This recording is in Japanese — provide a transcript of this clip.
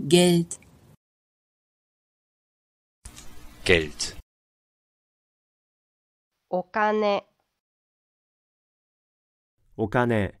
Geld Geld お金お金